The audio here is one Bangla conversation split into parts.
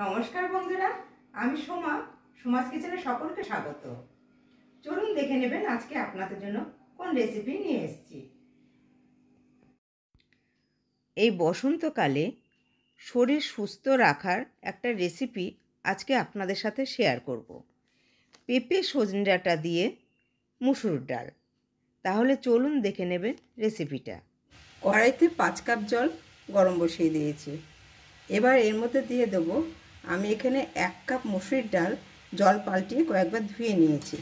নমস্কার বন্ধুরা আমি সোমা সোমাজ কিচেনে সকলকে স্বাগত চলুন দেখে নেবেন আজকে আপনাদের জন্য কোন রেসিপি নিয়ে এসেছি এই বসন্তকালে শরীর সুস্থ রাখার একটা রেসিপি আজকে আপনাদের সাথে শেয়ার করব। পেঁপে সজনে ডাঁটা দিয়ে মুসুর ডাল তাহলে চলুন দেখে নেবেন রেসিপিটা কড়াইতে পাঁচ কাপ জল গরম বসিয়ে দিয়েছি এবার এর মধ্যে দিয়ে দেবো আমি এখানে এক কাপ মুসুরির ডাল জল পাল্টিয়ে কয়েকবার ধুয়ে নিয়েছি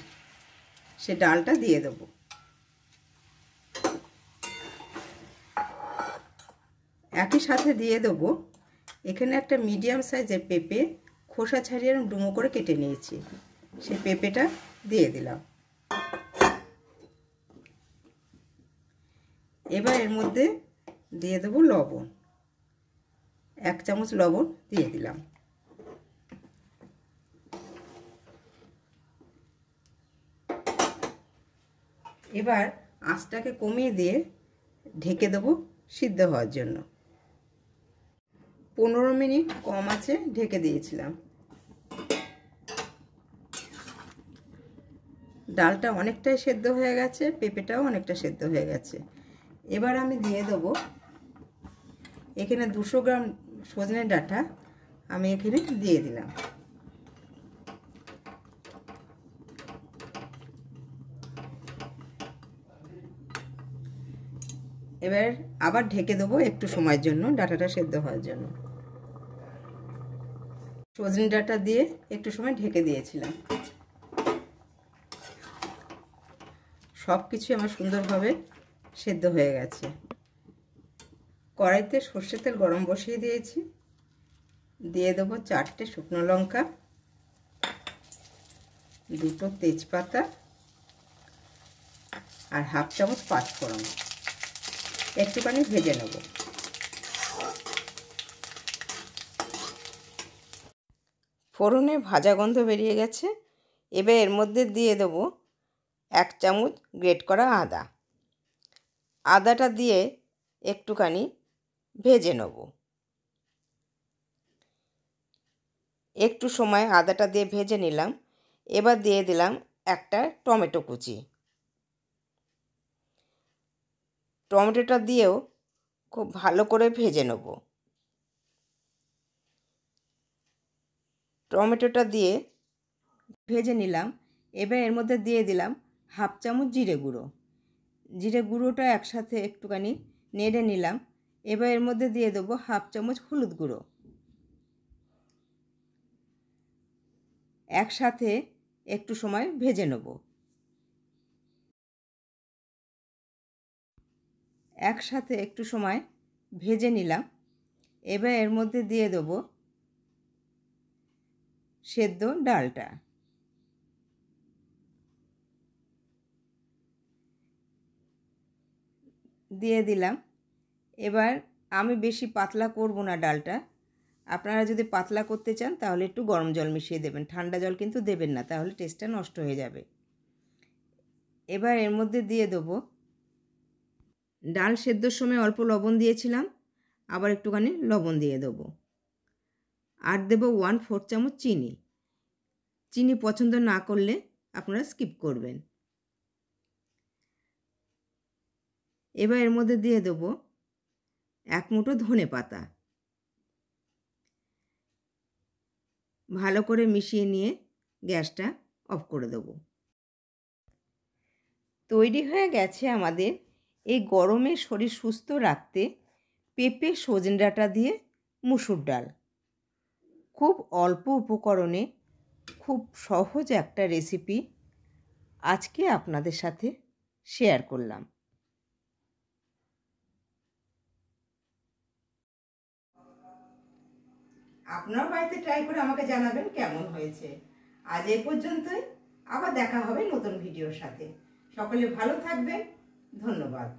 সে ডালটা দিয়ে দেবো একই সাথে দিয়ে দেবো এখানে একটা মিডিয়াম সাইজের পেঁপে খোসা ছাড়িয়ে আমি ডুমো করে কেটে নিয়েছি সে পেঁপেটা দিয়ে দিলাম এবার এর মধ্যে দিয়ে দেবো লবণ এক চামচ লবণ দিয়ে দিলাম এবার আঁচটাকে কমিয়ে দিয়ে ঢেকে দেবো সিদ্ধ হওয়ার জন্য পনেরো মিনিট কম আছে ঢেকে দিয়েছিলাম ডালটা অনেকটাই সেদ্ধ হয়ে গেছে পেঁপেটাও অনেকটা সেদ্ধ হয়ে গেছে এবার আমি দিয়ে দেব এখানে দুশো গ্রাম সজনে ডাটা আমি এখানে দিয়ে দিলাম এবার আবার ঢেকে দেবো একটু সময়ের জন্য ডাটাটা সেদ্ধ হওয়ার জন্য সজনে ডাটা দিয়ে একটু সময় ঢেকে দিয়েছিলাম সব কিছু আমার সুন্দরভাবে সেদ্ধ হয়ে গেছে কড়াইতে সর্ষের তেল গরম বসিয়ে দিয়েছি দিয়ে দেবো চারটে শুকনো লঙ্কা দুটো তেজপাতা আর হাফ চামচ পাঁচ ফোড়ন একটুখানি ভেজে নেব ফোড়নে ভাজা গন্ধ বেরিয়ে গেছে এবার এর মধ্যে দিয়ে দেব এক চামচ গ্রেট করা আদা আদাটা দিয়ে একটুখানি ভেজে নেব একটু সময় আদাটা দিয়ে ভেজে নিলাম এবার দিয়ে দিলাম একটা টমেটো কুচি টমেটোটা দিয়েও খুব ভালো করে ভেজে নেব টমেটোটা দিয়ে ভেজে নিলাম এবার এর মধ্যে দিয়ে দিলাম হাফ চামচ জিরে গুঁড়ো জিরে গুঁড়োটা একসাথে একটুখানি নেড়ে নিলাম এবার এর মধ্যে দিয়ে দেবো হাফ চামচ হলুদ গুঁড়ো একসাথে একটু সময় ভেজে নেবো একসাথে একটু সময় ভেজে নিলাম এবার এর মধ্যে দিয়ে দেবো সেদ্ধ ডালটা দিয়ে দিলাম এবার আমি বেশি পাতলা করব না ডালটা আপনারা যদি পাতলা করতে চান তাহলে একটু গরম জল মিশিয়ে দেবেন ঠান্ডা জল কিন্তু দেবেন না তাহলে টেস্টটা নষ্ট হয়ে যাবে এবার এর মধ্যে দিয়ে দেবো ডাল সেদ্ধর সময় অল্প লবণ দিয়েছিলাম আবার একটুখানি লবণ দিয়ে দেবো আর দেবো ওয়ান ফোর চামচ চিনি চিনি পছন্দ না করলে আপনারা স্কিপ করবেন এবার এর মধ্যে দিয়ে দেবো এক মুঠো ধনে পাতা ভালো করে মিশিয়ে নিয়ে গ্যাসটা অফ করে দেব তৈরি হয়ে গেছে আমাদের এই গরমে শরীর সুস্থ রাখতে পেঁপে সজনে ডাটা দিয়ে মুসুর ডাল খুব অল্প উপকরণে খুব সহজ একটা রেসিপি আজকে আপনাদের সাথে শেয়ার করলাম আপনার বাড়িতে ট্রাই করে আমাকে জানাবেন কেমন হয়েছে আজ এ পর্যন্তই আবার দেখা হবে নতুন ভিডিওর সাথে সকলে ভালো থাকবেন ধন্যবাদ